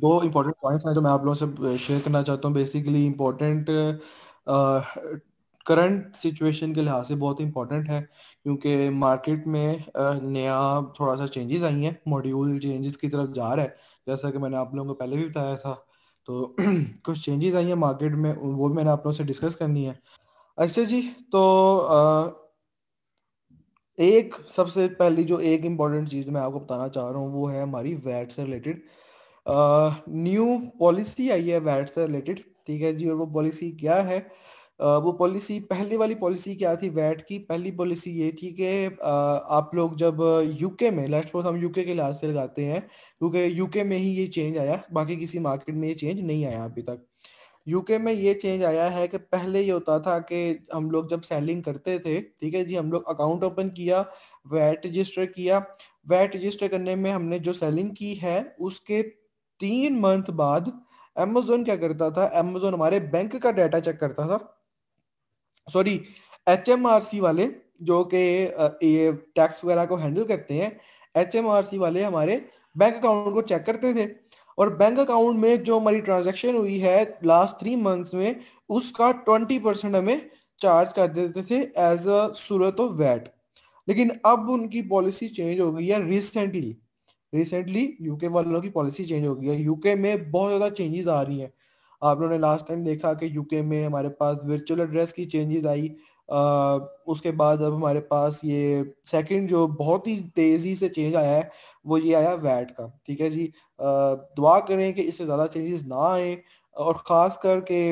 दो important points हैं जो मैं आप लोगों से शेयर करना चाहता हूँ बेसिकली इम्पोर्टेंट करंट सिचुएशन के लिहाज से बहुत इम्पोर्टेंट है क्योंकि मार्केट में नया थोड़ा सा चेंजेस आई हैं मॉड्यूल चेंजेस की तरफ जा रहा है जैसा कि मैंने आप लोगों को पहले भी बताया था तो कुछ चेंजेस आई हैं मार्केट में वो भी मैंने आप लोगों से डिस्कस करनी है अच्छा जी तो एक सबसे पहली जो एक इम्पॉर्टेंट चीज़ मैं आपको बताना चाह रहा हूँ वो है हमारी वैट से रिलेटेड न्यू पॉलिसी आई है वैट से रिलेटेड ठीक है जी और वो पॉलिसी क्या है आ, वो पॉलिसी पहले वाली पॉलिसी क्या थी वैट की पहली पॉलिसी ये थी कि आप लोग जब यूके में लेट्स सपोज हम यूके के लिहाज से लगाते हैं क्योंकि यूके में ही ये चेंज आया बाकी किसी मार्केट में ये चेंज नहीं आया अभी तक यूके में ये चेंज आया है कि पहले ये होता था कि हम लोग जब सेलिंग करते थे ठीक है जी हम लोग अकाउंट ओपन किया वैट रजिस्टर किया वैट रजिस्टर करने में हमने जो सेलिंग की है उसके तीन मंथ बाद एमेजोन क्या करता था एमेजोन हमारे बैंक का डाटा चेक करता था सॉरी एच वाले जो कि ये टैक्स वगैरह को हैंडल करते हैं एच वाले हमारे बैंक अकाउंट को चेक करते थे और बैंक अकाउंट में जो हमारी ट्रांजैक्शन हुई है लास्ट थ्री मंथ्स में उसका ट्वेंटी परसेंट हमें चार्ज कर देते थे एज अ सूरत ऑफ वैट लेकिन अब उनकी पॉलिसी चेंज हो गई है रिसेंटली रिसेंटली यूके वालों की पॉलिसी चेंज हो गई है यूके में बहुत ज़्यादा चेंजेस आ रही हैं आप लोगों ने लास्ट टाइम देखा कि यूके में हमारे पास वर्चुअल एड्रेस की चेंजेस आई आ, उसके बाद अब हमारे पास ये सेकंड जो बहुत ही तेज़ी से चेंज आया है वो ये आया वैट का ठीक है जी आ, दुआ करें कि इससे ज़्यादा चेंजेस ना आए और ख़ास करके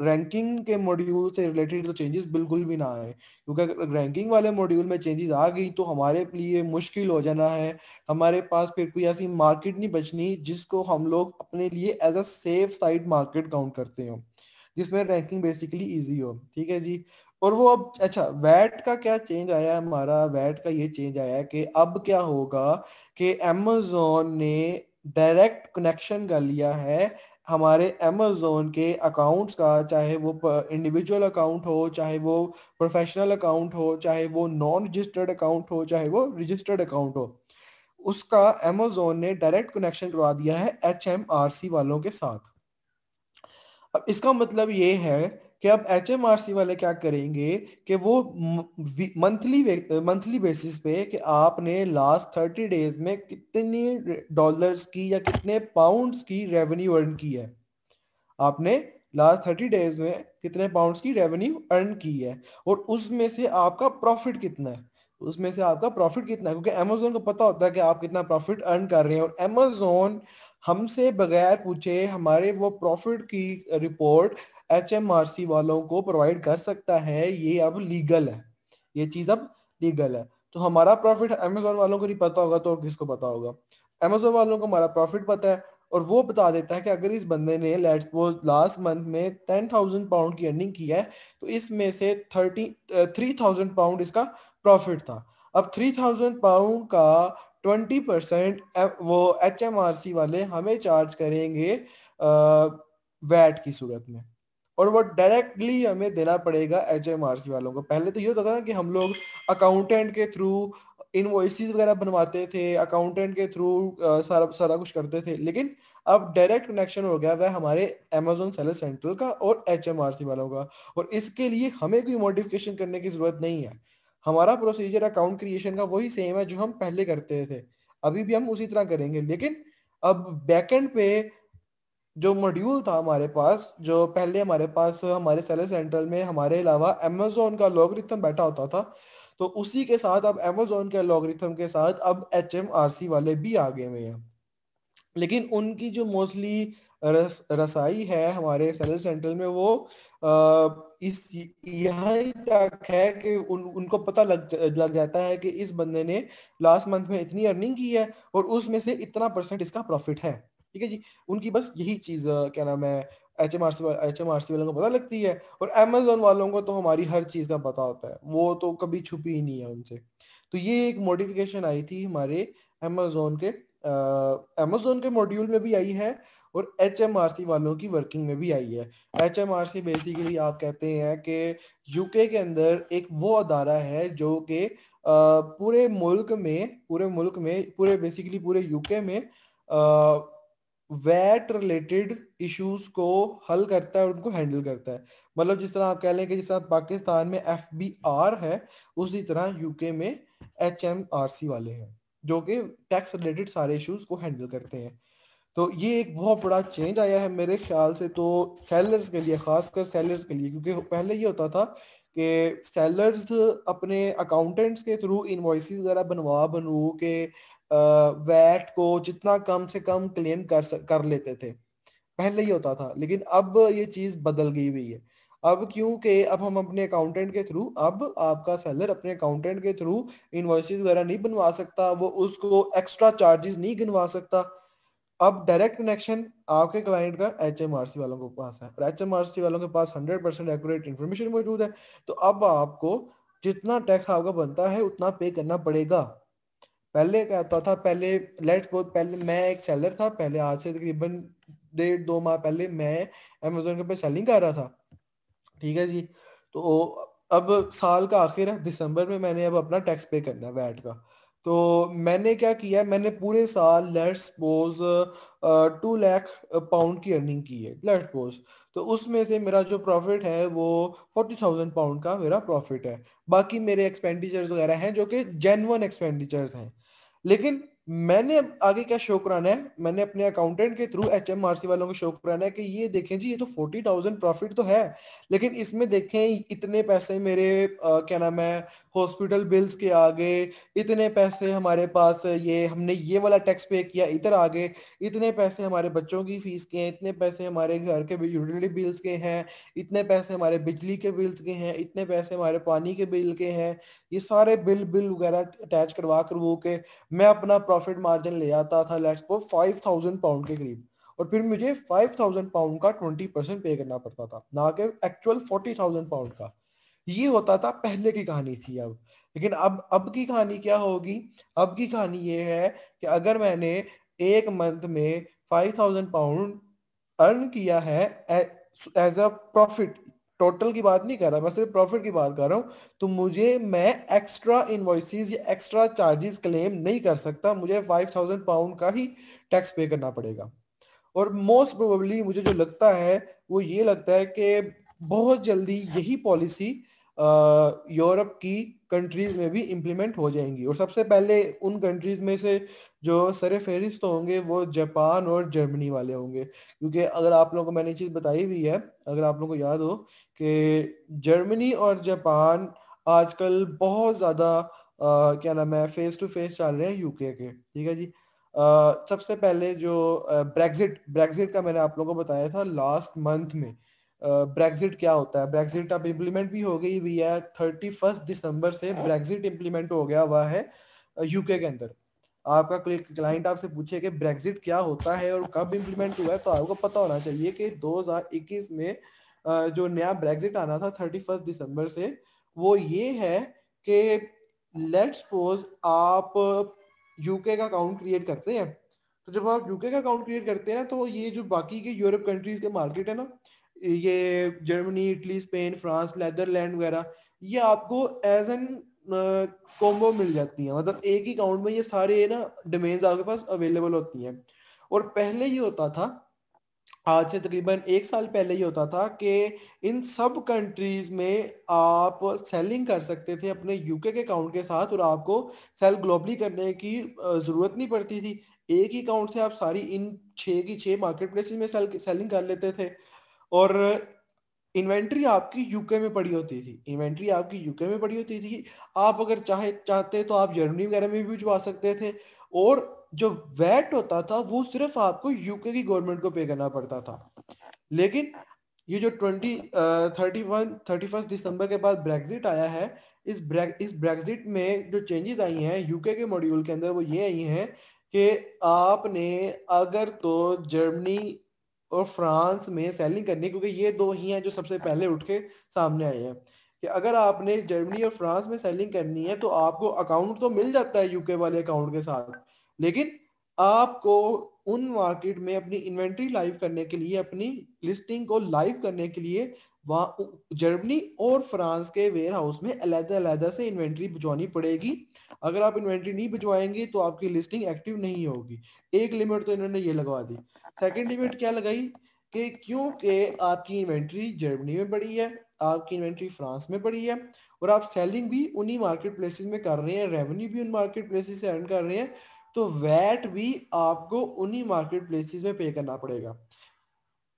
रैंकिंग के मॉड्यूल से रिलेटेड तो चेंजेस बिल्कुल भी ना आए क्योंकि रैंकिंग वाले मॉड्यूल में चेंजेस आ गई तो हमारे लिए मुश्किल हो जाना है हमारे पास फिर कोई ऐसी मार्केट नहीं बचनी जिसको हम लोग अपने लिए as a safe side market count करते हो जिसमें रैंकिंग बेसिकली ईजी हो ठीक है जी और वो अब अच्छा वैट का क्या चेंज आया हमारा वैट का ये चेंज आया है कि अब क्या होगा कि अमेजोन ने डायरेक्ट कनेक्शन कर लिया है हमारे अमेजोन के अकाउंट्स का चाहे वो इंडिविजुअल अकाउंट हो चाहे वो प्रोफेशनल अकाउंट हो चाहे वो नॉन रजिस्टर्ड अकाउंट हो चाहे वो रजिस्टर्ड अकाउंट हो उसका अमेजोन ने डायरेक्ट कनेक्शन करवा दिया है एच वालों के साथ अब इसका मतलब ये है कि अब एच वाले क्या करेंगे कि वो मंथली मंथली बेसिस पे कि आपने लास्ट थर्टी डेज में कितने डॉलर्स की या कितने पाउंड्स की रेवेन्यू अर्न की है आपने लास्ट थर्टी डेज में कितने पाउंड्स की रेवेन्यू अर्न की है और उसमें से आपका प्रॉफिट कितना है उसमें से आपका प्रॉफिट कितना है क्योंकि अमेजोन को पता होता है कि आप कितना प्रॉफिट अर्न कर रहे हैं और अमेजोन हमसे बगैर पूछे हमारे वो प्रॉफिट की रिपोर्ट एच वालों को प्रोवाइड कर सकता है ये अब लीगल है ये चीज अब लीगल है तो हमारा प्रॉफिट अमेजोन वालों को नहीं पता होगा तो किसको पता होगा अमेजोन वालों को हमारा प्रॉफिट पता है और वो बता देता है कि अगर इस बंदे ने लेट्स वो लास्ट मंथ में टेन थाउजेंड पाउंड की अर्निंग की है तो इसमें से थर्टी थ्री थाउजेंड पाउंड इसका प्रॉफिट था अब थ्री थाउजेंड पाउंड का ट्वेंटी परसेंट वो एच एम आर सी वाले हमें चार्ज करेंगे वैट की सूरत में और वो डायरेक्टली हमें देना पड़ेगा एच एम आर सी वालों को पहले तो ये होता था ना कि हम लोग अकाउंटेंट के थ्रू इन वगैरह बनवाते थे अकाउंटेंट के थ्रू सारा सारा कुछ करते थे लेकिन अब डायरेक्ट कनेक्शन हो गया वह हमारे अमेजोन सेलर सेंट्रल का और एच एम आर सी वालों का और इसके लिए हमें कोई मॉडिफिकेशन करने की जरूरत नहीं है हमारा प्रोसीजर अकाउंट क्रिएशन का वही सेम है जो हम पहले करते थे अभी भी हम उसी तरह करेंगे लेकिन अब बैकएंड पे जो मॉड्यूल था हमारे पास जो पहले हमारे पास हमारे सेलर सेंट्रल में हमारे अलावा अमेजोन का लॉगरिथम बैठा होता था तो उसी के साथ अब अमेजोन के लॉगरिथम के साथ अब एच वाले भी आगे हुए हैं लेकिन उनकी जो मोस्टली रस रसाई है हमारे सेलर सेंट्रल में वो इस यहाँ तक है कि उन उनको पता लग लग जाता है कि इस बंदे ने लास्ट मंथ में इतनी अर्निंग की है और उसमें से इतना परसेंट इसका प्रॉफिट है ठीक है जी उनकी बस यही चीज क्या नाम है H M R C H M R C वालों को पता लगती है और अमेजोन वालों को तो हमारी हर चीज का पता होता है वो तो कभी छुपी ही नहीं है उनसे तो ये एक मोडिफिकेशन आई थी हमारे अमेजोन के अमेजोन के मॉड्यूल में भी आई है और एच वालों की वर्किंग में भी आई है एच बेसिकली आप कहते हैं कि यूके के अंदर एक वो अदारा है जो कि पूरे मुल्क में पूरे मुल्क में पूरे बेसिकली पूरे यूके में वैट रिलेटेड इश्यूज को हल करता है और उनको हैंडल करता है मतलब जिस तरह आप कह लें कि जिस तरह पाकिस्तान में एफ बी आर है उसी तरह यूके में एच एम आर सी वाले हैं जो कि टैक्स रिलेटेड सारे इश्यूज को हैंडल करते हैं तो ये एक बहुत बड़ा चेंज आया है मेरे ख्याल से तो सेलर्स के लिए खासकर सेलर्स के लिए क्योंकि पहले ये होता था कि सेलर्स अपने अकाउंटेंट्स के थ्रू इन्वाइस वगैरह बनवा बनू के वैट को जितना कम से कम क्लेम कर कर लेते थे पहले ही होता था लेकिन अब ये चीज़ बदल गई हुई है अब क्योंकि अब हम अपने अकाउंटेंट के थ्रू अब आपका सेलर अपने अकाउंटेंट के थ्रू इन्वाइस वगैरह नहीं बनवा सकता वो उसको एक्स्ट्रा चार्जेस नहीं गिनवा सकता अब डायरेक्ट कनेक्शन आपके क्लाइंट का एच वालों के पास है आर सी वालों के पास हंड्रेड परसेंट एक्यूरेट इन्फॉर्मेशन मौजूद है तो अब आपको जितना टैक्स आपका बनता है उतना पे करना पड़ेगा पहले क्या होता था पहले लेट गो पहले मैं एक सेलर था पहले आज से तकरीबन डेढ़ दो माह पहले मैं अमेजोन के पे सेलिंग कर रहा था ठीक है जी तो अब साल का आखिर है दिसंबर में मैंने अब अपना टैक्स पे करना है वैट का तो मैंने क्या किया मैंने पूरे साल let suppose two lakh pound की अर्निंग की है लेट सपोज तो उसमें से मेरा जो प्रॉफिट है वो फोर्टी थाउजेंड पाउंड का मेरा प्रॉफिट है बाकी मेरे एक्सपेंडिचर्स वगैरह हैं जो कि जेनवन एक्सपेंडिचर्स हैं लेकिन मैंने आगे क्या शो कराना है मैंने अपने अकाउंटेंट के थ्रू एच वालों को शो कराना है कि ये देखें जी ये तो फोर्टी थाउजेंड प्रॉफिट तो है लेकिन इसमें देखें इतने पैसे मेरे आ, क्या नाम है हॉस्पिटल बिल्स के आगे इतने पैसे हमारे पास ये हमने ये वाला टैक्स पे किया इधर आगे इतने पैसे हमारे बच्चों की फीस के हैं इतने पैसे हमारे घर के यूटिलिटी बिल्स के हैं इतने पैसे हमारे बिजली के बिल्स के हैं इतने पैसे हमारे पानी के बिल के हैं ये सारे बिल बिल वगैरह अटैच करवा कर वो के मैं अपना प्रॉफिट मार्जिन ले आता था लेट्स फाइव थाउजेंड पाउंड के करीब और फिर मुझे फाइव थाउजेंड पाउंड का ट्वेंटी परसेंट पे करना पड़ता था ना कि एक्चुअल फोर्टी थाउजेंड पाउंड का ये होता था पहले की कहानी थी अब लेकिन अब अब की कहानी क्या होगी अब की कहानी ये है कि अगर मैंने एक मंथ में फाइव थाउजेंड पाउंड अर्न किया है एज अ प्रॉफिट टोटल की बात नहीं कर रहा मैं सिर्फ प्रॉफिट की बात कर रहा हूँ तो मुझे मैं एक्स्ट्रा इन्वॉइसिस या एक्स्ट्रा चार्जेस क्लेम नहीं कर सकता मुझे फाइव थाउजेंड पाउंड का ही टैक्स पे करना पड़ेगा और मोस्ट प्रोबेबली मुझे जो लगता है वो ये लगता है कि बहुत जल्दी यही पॉलिसी यूरोप की कंट्रीज में भी इम्प्लीमेंट हो जाएंगी और सबसे पहले उन कंट्रीज में से जो सर फहरिस्त होंगे वो जापान और जर्मनी वाले होंगे क्योंकि अगर आप लोगों को मैंने चीज़ बताई भी है अगर आप लोगों को याद हो कि जर्मनी और जापान आजकल बहुत ज़्यादा क्या नाम है फेस टू फेस चल रहे हैं यूके के ठीक है जी आ, सबसे पहले जो ब्रेग्जिट ब्रेग्जिट का मैंने आप लोगों को बताया था लास्ट मंथ में ब्रेग्जिट क्या होता है ब्रेग्जिट अब इम्प्लीमेंट भी हो गई हुई है थर्टी फर्स्ट दिसंबर से ब्रेग्जिट इम्प्लीमेंट हो गया हुआ है यूके के अंदर आपका क्लाइंट आपसे पूछे कि ब्रेग्जिट क्या होता है और कब इम्प्लीमेंट हुआ है तो आपको पता होना चाहिए कि 2021 में जो नया ब्रेग्जिट आना था थर्टी फर्स्ट दिसंबर से वो ये है कि लेट सपोज आप यूके का अकाउंट क्रिएट करते हैं तो जब आप यूके का अकाउंट क्रिएट करते हैं ना तो ये जो बाकी के यूरोप कंट्रीज के मार्केट है ना ये Germany Italy Spain France Netherlands वगैरह ये आपको एज एन कॉम्बो मिल जाती है मतलब एक ही अकाउंट में ये सारे ना डोमेन्स आपके पास अवेलेबल होती हैं और पहले ये होता था आज से तकरीबन एक साल पहले ये होता था कि इन सब कंट्रीज में आप सेलिंग कर सकते थे अपने यूके के अकाउंट के साथ और आपको सेल ग्लोबली करने की ज़रूरत नहीं पड़ती थी एक ही अकाउंट से आप सारी इन छः की छः मार्केट प्लेसेस में सेल सेलिंग कर लेते थे और इन्वेंट्री आपकी यूके में पड़ी होती थी इन्वेंट्री आपकी यूके में पड़ी होती थी आप अगर चाहे चाहते तो आप जर्मनी वगैरह में भी भिजवा सकते थे और जो वैट होता था वो सिर्फ आपको यूके की गवर्नमेंट को पे करना पड़ता था लेकिन ये जो twenty thirty one thirty first December के बाद ब्रेग्जिट आया है इस ब्रेक इस ब्रेग्जिट में जो चेंजेस आई हैं यूके के मॉड्यूल के अंदर वो ये आई हैं कि आपने अगर तो जर्मनी और फ्रांस में सेलिंग करनी क्योंकि ये दो ही हैं जो सबसे पहले उठ के सामने आए हैं कि अगर आपने जर्मनी और फ्रांस में सेलिंग करनी है तो आपको अकाउंट तो मिल जाता है यूके वाले अकाउंट के साथ लेकिन आपको उन मार्केट में अपनी इन्वेंट्री लाइव करने के लिए अपनी लिस्टिंग को लाइव करने के लिए वहाँ जर्मनी और फ्रांस के वेयर हाउस में अलहदा अलहदा से इन्वेंट्री भिजवानी पड़ेगी अगर आप इन्वेंट्री नहीं भिजवाएंगे तो आपकी लिस्टिंग एक्टिव नहीं होगी एक लिमिट तो इन्होंने ये लगवा दी सेकेंड लिमिट क्या लगाई कि क्योंकि आपकी इन्वेंट्री जर्मनी में बढ़ी है आपकी इन्वेंट्री फ्रांस में बढ़ी है और आप सेलिंग भी उन्हीं मार्केट प्लेसेस में कर रहे हैं रेवेन्यू भी उन मार्केट प्लेसेस से अर्न कर रहे हैं तो वैट भी आपको उन्हीं मार्केट प्लेसेस में पे करना पड़ेगा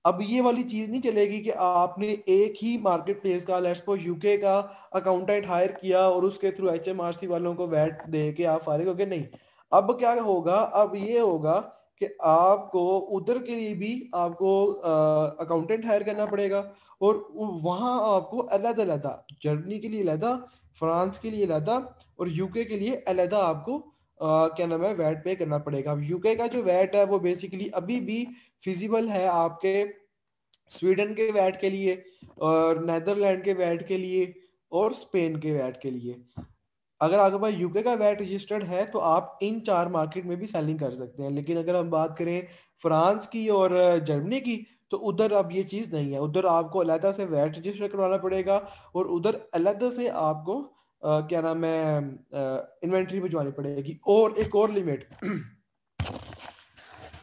अब ये वाली चीज नहीं चलेगी कि आपने एक ही मार्केट प्लेस का लेट्स सपोज यूके का अकाउंटेंट हायर किया और उसके थ्रू एच वालों को वैट दे के आप फारिग हो गए नहीं अब क्या होगा अब ये होगा कि आपको उधर के लिए भी आपको अकाउंटेंट हायर करना पड़ेगा और वहाँ आपको अलग अलग जर्मनी के लिए अलहदा फ्रांस के लिए अलहदा और यूके के लिए अलग आपको आ, क्या नाम है वैट पे करना पड़ेगा यूके का जो वैट है वो बेसिकली अभी भी फिजिबल है आपके स्वीडन के वैट के लिए और नैदरलैंड के वैट के लिए और स्पेन के वैट के लिए अगर आपके पास यूके का वैट रजिस्टर्ड है तो आप इन चार मार्केट में भी सेलिंग कर सकते हैं लेकिन अगर हम बात करें फ्रांस की और जर्मनी की तो उधर अब ये चीज़ नहीं है उधर आपको अलहदा से वैट रजिस्टर करवाना पड़ेगा और उधर अलहदा से आपको आ, क्या नाम है इन्वेंट्री भिजवानी पड़ेगी और एक और लिमिट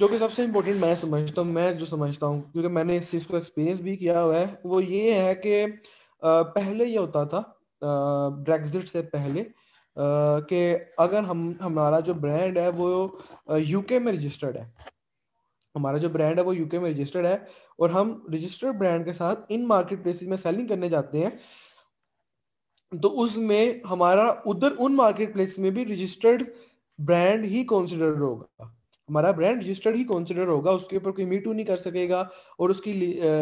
जो कि सबसे इम्पोर्टेंट मैं समझता हूँ मैं जो समझता हूँ क्योंकि मैंने इस चीज़ को एक्सपीरियंस भी किया हुआ है वो ये है कि पहले ये होता था ब्रेग्जिट से पहले कि अगर हम हमारा जो ब्रांड है वो यूके में रजिस्टर्ड है हमारा जो ब्रांड है वो यूके में रजिस्टर्ड है और हम रजिस्टर्ड ब्रांड के साथ इन मार्केट प्लेसेस में सेलिंग करने जाते हैं तो उसमें हमारा उधर उन मार्केट प्लेस में भी रजिस्टर्ड ब्रांड ही कंसिडर होगा हमारा ब्रांड रजिस्टर्ड ही कंसिडर होगा उसके ऊपर कोई मीटू नहीं कर सकेगा और उसकी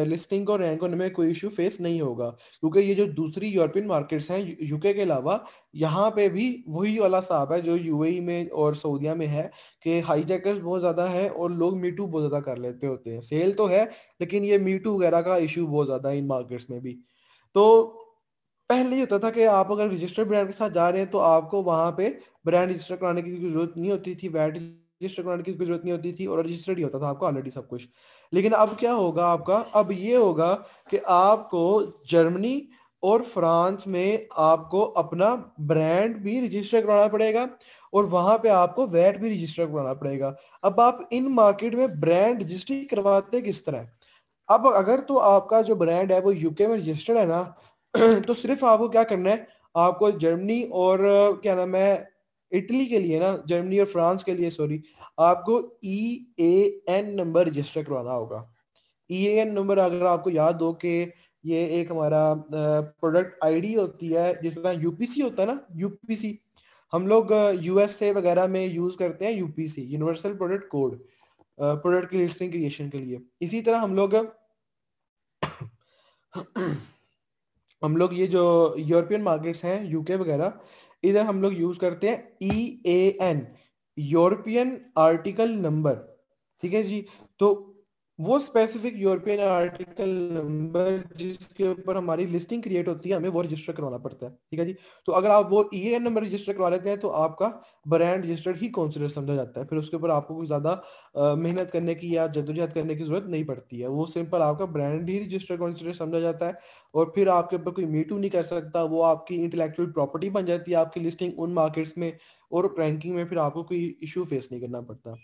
लिस्टिंग और रैंक होने में कोई इश्यू फेस नहीं होगा क्योंकि ये जो दूसरी यूरोपियन मार्केट्स हैं यूके के अलावा यहाँ पे भी वही वाला साहब है जो यूएई e में और सऊदिया में है कि हाई बहुत ज़्यादा है और लोग मीटू बहुत ज़्यादा कर लेते होते हैं सेल तो है लेकिन ये मीटू वगैरह का इशू बहुत ज़्यादा है इन मार्केट्स में भी तो पहले ही होता था कि आप अगर रजिस्टर्ड ब्रांड के साथ जा रहे हैं तो आपको वहां पे ब्रांड रजिस्टर कराने की जरूरत नहीं होती थी वैट रजिस्टर कराने की जरूरत नहीं होती थी और रजिस्टर्ड ही होता था आपका ऑलरेडी सब कुछ लेकिन अब क्या होगा आपका अब ये होगा कि आपको जर्मनी और फ्रांस में आपको अपना ब्रांड भी रजिस्टर कराना पड़ेगा और वहां पे आपको वैट भी रजिस्टर कराना पड़ेगा अब आप इन मार्केट में ब्रांड रजिस्ट्री करवाते किस तरह अब अगर तो आपका जो ब्रांड है वो यूके में रजिस्टर्ड है ना तो सिर्फ आपको क्या करना है आपको जर्मनी और क्या नाम है इटली के लिए ना जर्मनी और फ्रांस के लिए सॉरी आपको E A N number register करवाना होगा ई ए एन नंबर अगर आपको याद हो कि ये एक हमारा प्रोडक्ट आईडी होती है जिस तरह यूपीसी होता है ना यूपीसी हम लोग यूएसए वगैरह में यूज करते हैं UPC universal product code product की लिस्टिंग क्रिएशन के लिए इसी तरह हम लोग हम लोग ये जो यूरोपियन मार्केट्स हैं यूके वगैरह इधर हम लोग यूज करते हैं E A N European article number ठीक है जी तो वो स्पेसिफिक यूरोपियन आर्टिकल नंबर जिसके ऊपर हमारी लिस्टिंग क्रिएट होती है हमें वो रजिस्टर करवाना पड़ता है ठीक है जी तो अगर आप वो ई एन नंबर रजिस्टर करवा लेते हैं तो आपका ब्रांड रजिस्टर्ड ही कॉन्सिडर समझा जाता है फिर उसके ऊपर आपको कोई ज़्यादा मेहनत करने की या जदोजहद करने की जरूरत नहीं पड़ती है वो सिंपल आपका ब्रांड ही रजिस्टर कॉन्सिडर समझा जाता है और फिर आपके ऊपर कोई मीटू नहीं कर सकता वो आपकी इंटेलेक्चुअल प्रॉपर्टी बन जाती है आपकी लिस्टिंग उन मार्केट्स में और रैंकिंग में फिर आपको कोई इशू फेस नहीं करना पड़ता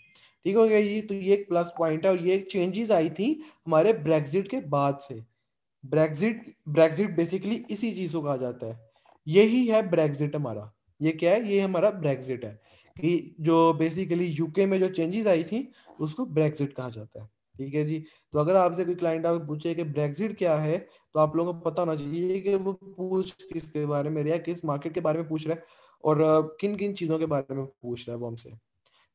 ठीक हो गया ये तो ये एक प्लस पॉइंट है और ये एक चेंजेस आई थी हमारे ब्रेग्जिट के बाद से ब्रेग्जिट ब्रेग्जिट बेसिकली इसी चीज को कहा जाता है यही है ब्रेग्जिट हमारा ये क्या है ये हमारा ब्रेग्जिट है कि जो बेसिकली यूके में जो चेंजेस आई थी उसको ब्रेग्जिट कहा जाता है ठीक है जी तो अगर आपसे कोई क्लाइंट आप पूछे कि ब्रेग्जिट क्या है तो आप लोगों को पता होना चाहिए कि वो पूछ किसके बारे में या किस मार्केट के बारे में पूछ रहा है और किन किन चीजों के बारे में पूछ रहा है वो हमसे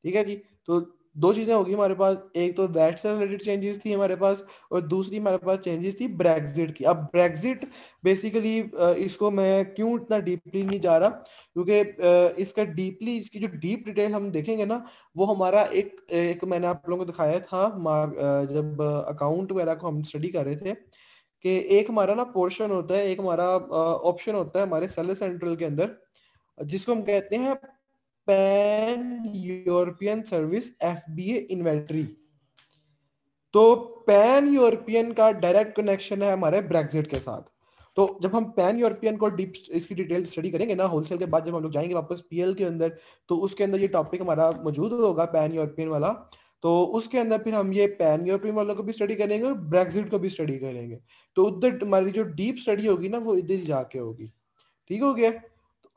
ठीक है जी तो दो चीजें होगी हमारे पास एक तो वैट से रिलेटेड चेंजेस थी हमारे पास और दूसरी हमारे पास चेंजेस थी ब्रेग्जिट की अब ब्रेग्जिट बेसिकली इसको मैं क्यों इतना डीपली नहीं जा रहा क्योंकि इसका डीपली इसकी जो डीप डिटेल हम देखेंगे ना वो हमारा एक एक मैंने आप लोगों को दिखाया था जब अकाउंट वगैरह को हम स्टडी कर रहे थे कि एक हमारा ना पोर्शन होता है एक हमारा ऑप्शन होता है हमारे सेलर सेंट्रल के अंदर जिसको हम कहते हैं pan European service F B A inventory तो पैन यूरोपियन का डायरेक्ट कनेक्शन है हमारे ब्रेग्जिट के साथ तो जब हम पैन यूरोपियन को डीप इसकी डिटेल स्टडी करेंगे ना होलसेल के बाद जब हम लोग जाएंगे वापस पीएल के अंदर तो उसके अंदर ये टॉपिक हमारा मौजूद होगा पैन यूरोपियन वाला तो उसके अंदर फिर हम ये पैन यूरोपियन वालों को भी स्टडी करेंगे और ब्रेग्जिट को भी स्टडी करेंगे तो उधर हमारी जो डीप स्टडी होगी ना वो इधर जाके होगी ठीक हो गया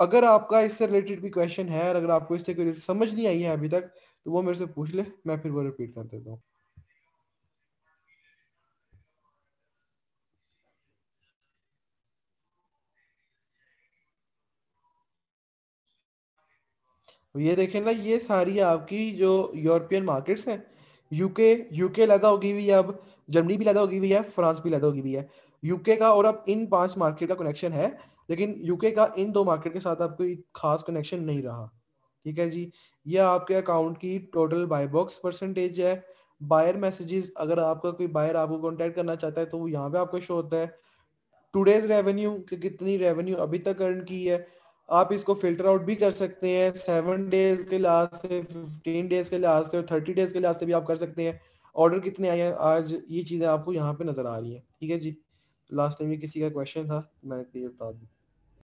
अगर आपका इससे रिलेटेड भी क्वेश्चन है और अगर आपको इससे कोई समझ नहीं आई है अभी तक तो वो मेरे से पूछ ले मैं फिर वो रिपीट कर देता हूँ ये देखे ना ये सारी आपकी जो यूरोपियन मार्केट्स हैं यूके यूके लगा होगी हुई है अब जर्मनी भी लगा होगी हुई है फ्रांस भी लगा होगी हुई है यूके का और अब इन पांच मार्केट का कनेक्शन है लेकिन यूके का इन दो मार्केट के साथ आपको खास कनेक्शन नहीं रहा ठीक है जी ये आपके अकाउंट की टोटल बाय बॉक्स परसेंटेज है बायर मैसेजेस अगर आपका कोई बायर आपको कॉन्टेक्ट करना चाहता है तो वो यहाँ पे आपको शो होता है टूडेज रेवेन्यू कि कितनी रेवेन्यू अभी तक अर्न की है आप इसको फिल्टर आउट भी कर सकते हैं सेवन डेज के लास्ट से फिफ्टीन डेज के लास्ट से और थर्टी डेज के लास्ट से भी आप कर सकते हैं ऑर्डर कितने आए हैं आज ये चीज़ें आपको यहाँ पे नजर आ रही है ठीक है जी लास्ट टाइम ये किसी का क्वेश्चन था तो मैंने क्लियर बता दी